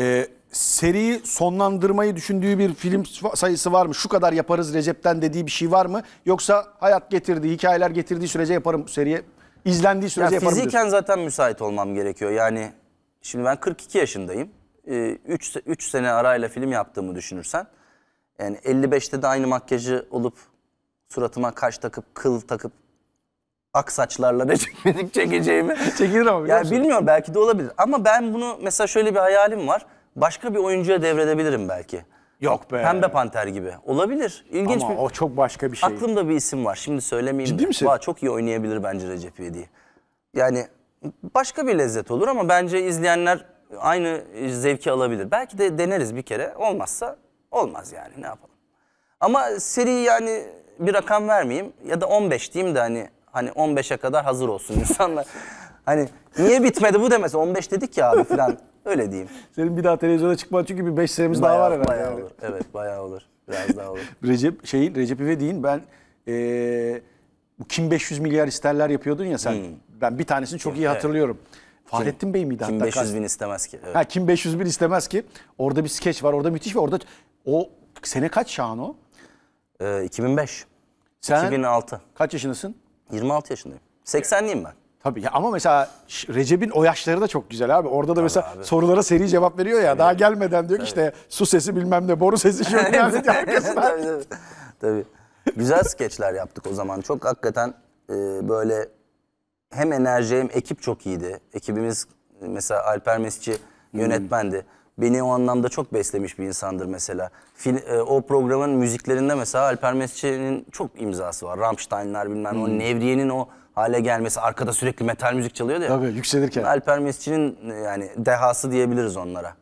e, seriyi sonlandırmayı düşündüğü bir film sayısı var mı? Şu kadar yaparız Recep'ten dediği bir şey var mı? Yoksa hayat getirdiği, hikayeler getirdiği sürece yaparım seriye. izlendiği sürece ya yaparım. Fiziken diyorsun. zaten müsait olmam gerekiyor. Yani şimdi ben 42 yaşındayım. 3 ee, 3 sene arayla film yaptığımı düşünürsen yani 55'te de aynı makyajı olup suratıma kaş takıp kıl takıp ak saçlarla ne çekmedik çekeceğimi. Çekilir ama. Ya yani bilmiyorum belki de olabilir. Ama ben bunu mesela şöyle bir hayalim var. Başka bir oyuncuya devredebilirim belki. Yok be. Pembe Panter gibi. Olabilir. İlginç Ama bir... o çok başka bir şey. Aklımda bir isim var. Şimdi söylemeyeyim. Ciddi de. misin? Valla çok iyi oynayabilir bence Recep İvedik'i. Yani başka bir lezzet olur ama bence izleyenler aynı zevki alabilir. Belki de deneriz bir kere. Olmazsa olmaz yani ne yapalım. Ama seri yani bir rakam vermeyeyim ya da 15 diyeyim de hani hani 15'e kadar hazır olsun insanlar. hani niye bitmedi bu demesi? 15 dedik ya abi falan öyle diyeyim. Senin bir daha televizyona çıkman çünkü bir 5 senemiz bayağı, daha var herhalde. Bayağı olur evet bayağı olur biraz daha olur. Recep şeyin Recep İvedik'in ben ee, bu kim 500 milyar isterler yapıyordun ya sen. Hmm. Ben bir tanesini çok iyi hatırlıyorum. Evet. Fahrettin Bey miydi? Kim hatta 500 bin istemez ki. Evet. Ha, kim 500 bin istemez ki. Orada bir skeç var. Orada müthiş ve orada o sene kaç Şahan o? Ee, 2005. Sen 2006. Kaç yaşındasın? 26 yaşındayım. 80'liyim ben. Tabii ya ama mesela Recep'in o yaşları da çok güzel abi. Orada da Tabii mesela abi. sorulara seri cevap veriyor ya. Daha gelmeden diyor ki işte su sesi bilmem ne, boru sesi şu yani arkasından. tabii, tabii. tabii. Güzel skeçler yaptık o zaman. Çok hakikaten e, böyle hem enerji hem ekip çok iyiydi. Ekibimiz mesela Alper Mesci hmm. yönetmendi. Hmm beni o anlamda çok beslemiş bir insandır mesela. Fil, e, o programın müziklerinde mesela Alper Mesci'nin çok imzası var. Rammstein'lar bilmem hmm. o Nevriye'nin o hale gelmesi arkada sürekli metal müzik çalıyor ya. Tabii yükselirken. Alper Mesci'nin e, yani dehası diyebiliriz onlara.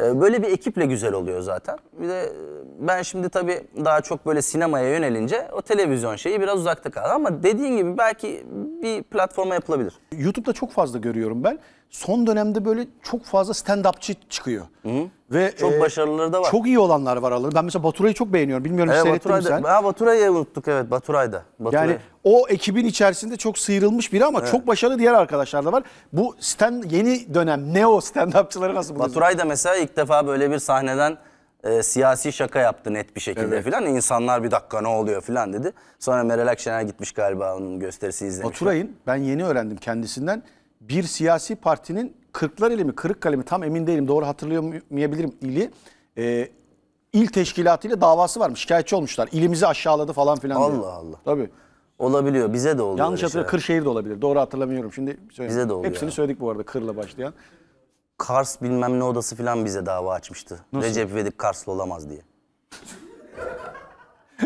E, böyle bir ekiple güzel oluyor zaten. Bir de e, ben şimdi tabii daha çok böyle sinemaya yönelince o televizyon şeyi biraz uzakta kaldı. Ama dediğin gibi belki bir platforma yapılabilir. YouTube'da çok fazla görüyorum ben son dönemde böyle çok fazla stand-upçı çıkıyor. Hı Ve çok e, başarılıları da var. Çok iyi olanlar var aralarında. Ben mesela Baturay'ı çok beğeniyorum. Bilmiyorum evet, seyrettin mi sen? Ha, Baturay'ı unuttuk evet Baturay'da. Baturay. Yani o ekibin içerisinde çok sıyrılmış biri ama evet. çok başarılı diğer arkadaşlar da var. Bu stand yeni dönem neo stand-upçıları nasıl buluyorsun? Baturay da mesela ilk defa böyle bir sahneden e, siyasi şaka yaptı net bir şekilde evet. filan. İnsanlar bir dakika ne oluyor filan dedi. Sonra Meral Akşener gitmiş galiba onun gösterisini izlemiş. Baturay'ın ben yeni öğrendim kendisinden bir siyasi partinin Kırklareli mi kırık kalemi tam emin değilim doğru hatırlayamayabilirim ili e, il teşkilatıyla davası varmış şikayetçi olmuşlar ilimizi aşağıladı falan filan Allah diye. Allah. Tabii. Olabiliyor bize de oluyor. Yanlış hatırlıyorum Kırşehir de olabilir doğru hatırlamıyorum şimdi söyleyeyim. Bize de oluyor. Hepsini söyledik bu arada Kır'la başlayan. Kars bilmem ne odası filan bize dava açmıştı. Nasıl? Recep İvedik Karslı olamaz diye.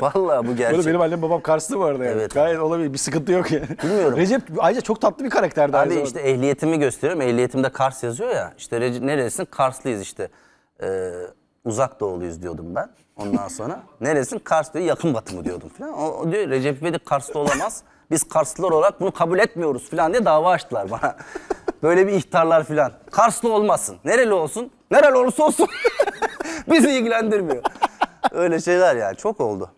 Vallahi bu gerçek. Böyle benim annem babam Karslı bu arada yani. Evet. Gayet olabilir. Bir sıkıntı yok yani. Bilmiyorum. Recep ayrıca çok tatlı bir karakterdi. Abi işte ehliyetimi gösteriyorum. Ehliyetimde Kars yazıyor ya. İşte Recep neresin? Karslıyız işte. Ee, uzak doğuluyuz diyordum ben. Ondan sonra neresin? Kars diyor. Yakın batı mı diyordum falan. o diyor Recep İvedik Karslı olamaz. Biz Karslılar olarak bunu kabul etmiyoruz falan diye dava açtılar bana. Böyle bir ihtarlar falan. Karslı olmasın. Nereli olsun? Nereli olursa olsun. Bizi ilgilendirmiyor. Öyle şeyler yani çok oldu.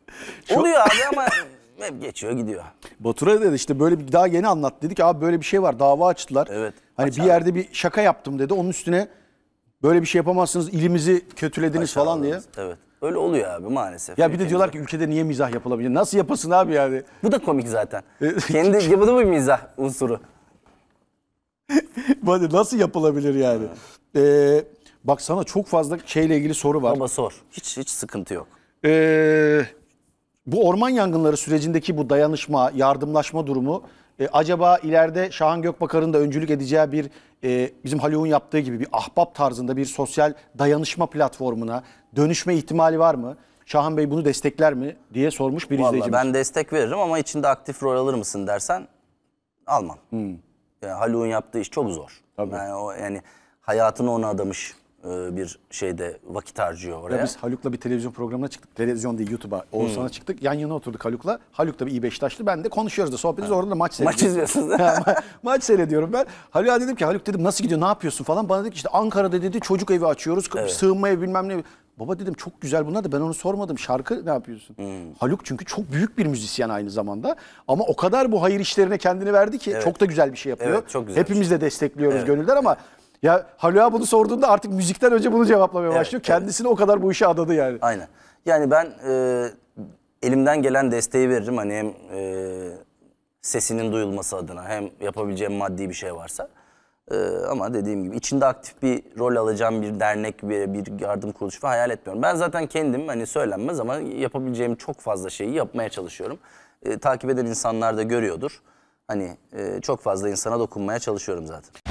Çok... Oluyor abi ama hep geçiyor gidiyor. Batur'a dedi işte böyle bir daha yeni anlat ki abi böyle bir şey var dava açtılar. Evet. Hani açar. bir yerde bir şaka yaptım dedi onun üstüne böyle bir şey yapamazsınız ilimizi kötülediniz Aşağı falan diye. Evet. Öyle oluyor abi maalesef. Ya bir de diyorlar ki ülkede niye mizah yapılabilir? Nasıl yapasın abi yani? Bu da komik zaten. E, Kendi gibi bu bir mizah unsuru. Nasıl yapılabilir yani? Ee, bak sana çok fazla şeyle ilgili soru var. Ama sor. Hiç hiç sıkıntı yok. Ee, bu orman yangınları sürecindeki bu dayanışma, yardımlaşma durumu e, acaba ileride Şahan Gökbakar'ın da öncülük edeceği bir e, bizim Haluk'un yaptığı gibi bir ahbap tarzında bir sosyal dayanışma platformuna dönüşme ihtimali var mı? Şahan Bey bunu destekler mi diye sormuş bir Vallahi izleyicimiz. ben destek veririm ama içinde aktif rol alır mısın dersen almam. Hmm. Yani Haluk'un yaptığı iş çok zor. Tabii. Yani, o, yani hayatını ona adamış e, bir şeyde vakit harcıyor oraya. Ya biz Haluk'la bir televizyon programına çıktık. Televizyon değil YouTube'a. Oğuzhan'a hmm. çıktık. Yan yana oturduk Haluk'la. Haluk da bir iyi Beşiktaşlı. Ben de konuşuyoruz da sohbetiz. Orada da maç seyrediyoruz. Maç izliyorsunuz. ma maç seyrediyorum ben. Haluk'a dedim ki Haluk dedim nasıl gidiyor ne yapıyorsun falan. Bana dedi ki işte Ankara'da dedi çocuk evi açıyoruz. Evet. Sığınma evi bilmem ne. Baba dedim çok güzel bunlar da ben onu sormadım. Şarkı ne yapıyorsun? Hmm. Haluk çünkü çok büyük bir müzisyen aynı zamanda. Ama o kadar bu hayır işlerine kendini verdi ki evet. çok da güzel bir şey yapıyor. Evet, çok güzel Hepimiz şey. de destekliyoruz evet. gönüller ama... Evet ya Halil bunu sorduğunda artık müzikten önce bunu cevaplamaya evet, başlıyor. Kendisini evet. o kadar bu işe adadı yani. Aynen. Yani ben e, elimden gelen desteği veririm. Hani hem e, sesinin duyulması adına hem yapabileceğim maddi bir şey varsa. E, ama dediğim gibi içinde aktif bir rol alacağım bir dernek, bir, bir yardım kuruluşu hayal etmiyorum. Ben zaten kendim hani söylenmez ama yapabileceğim çok fazla şeyi yapmaya çalışıyorum. E, takip eden insanlar da görüyordur. Hani e, çok fazla insana dokunmaya çalışıyorum zaten.